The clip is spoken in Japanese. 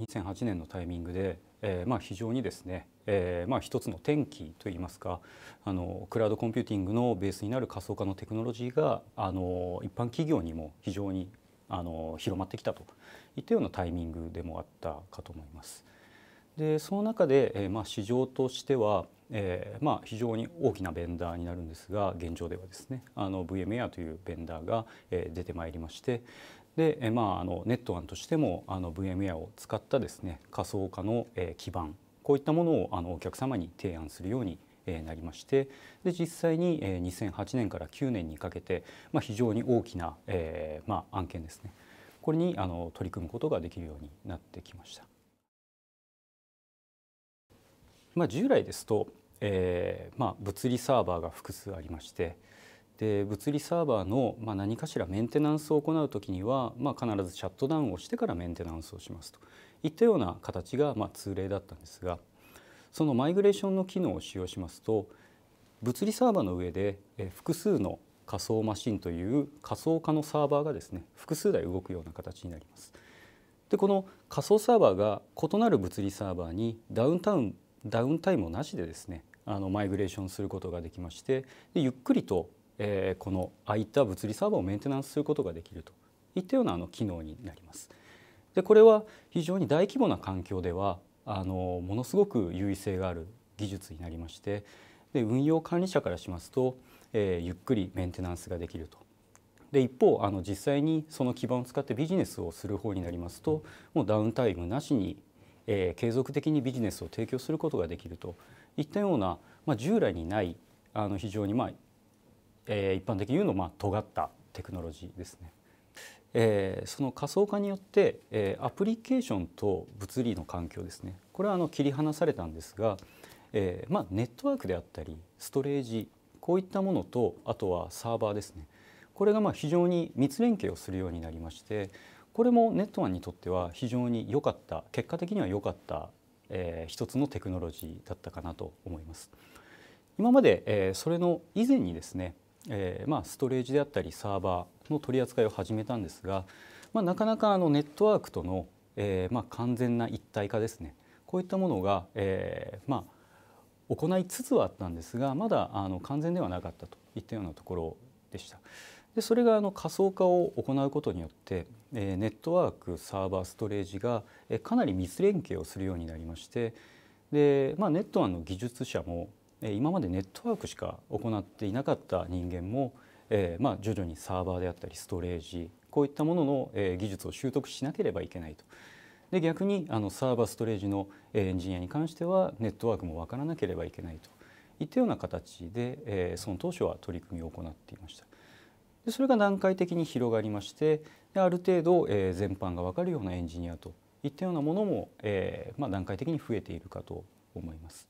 2008年のタイミングで、えー、まあ非常にですね、えー、まあ一つの転機といいますかあのクラウドコンピューティングのベースになる仮想化のテクノロジーがあの一般企業にも非常にあの広まってきたといったようなタイミングでもあったかと思います。でその中で、えー、まあ市場としては、えー、まあ非常に大きなベンダーになるんですが現状ではですね VMware というベンダーが、えー、出てまいりましてで、まあ、あのネットワンとしてもあの VMware を使ったですね仮想化の、え基盤こういったものをあのお客様に提案するようになりましてで実際に2008年から9年にかけて、まあ、非常に大きな、えー、まあ、案件ですねこれにあの取り組むことができるようになってきました。まあ、従来ですと、えーまあ、物理サーバーが複数ありましてで物理サーバーの、まあ、何かしらメンテナンスを行う時には、まあ、必ずシャットダウンをしてからメンテナンスをしますといったような形が、まあ、通例だったんですがそのマイグレーションの機能を使用しますと物理サーバーの上で複数の仮想マシンという仮想化のサーバーがですね複数台動くような形になります。でこの仮想サーバーが異なる物理サーバーにダウンタウンダウンタイムなしでですねあのマイグレーションすることができましてでゆっくりとえー、この空いた物理サーバーをメンテナンスすることができるといったようなあの機能になります。でこれは非常に大規模な環境ではあのものすごく優位性がある技術になりましてで運用管理者からしますと、えー、ゆっくりメンテナンスができると。で一方あの実際にその基盤を使ってビジネスをする方になりますと、もうダウンタイムなしに、えー、継続的にビジネスを提供することができるといったような、まあ、従来にないあの非常にまあえー、一般的に言うのまあ尖ったテクノロジーですね。えー、その仮想化によって、えー、アプリケーションと物理の環境ですねこれはあの切り離されたんですが、えーまあ、ネットワークであったりストレージこういったものとあとはサーバーですねこれがまあ非常に密連携をするようになりましてこれもネットワンにとっては非常に良かった結果的には良かった、えー、一つのテクノロジーだったかなと思います。今まで、えー、それの以前にですねえー、まあ、ストレージであったりサーバーの取り扱いを始めたんですが、まあ、なかなかあのネットワークとの、えー、まあ、完全な一体化ですねこういったものが、えま行いつつはあったんですがまだあの完全ではなかったといったようなところでした。でそれがあの仮想化を行うことによって、えネットワークサーバーストレージが、えかなり密連携をするようになりましてで、まあ、ネットワクの技術者も今までネットワークしか行っていなかった人間も、えー、まあ徐々にサーバーであったりストレージこういったものの、え技術を習得しなければいけないと。で逆にあのサーバーストレージのエンジニアに関してはネットワークも分からなければいけないといったような形で、えー、その当初は取り組みを行っていました。でそれが段階的に広がりましてである程度、えー、全般が分かるようなエンジニアといったようなものも、えーまあ、段階的に増えているかと思います。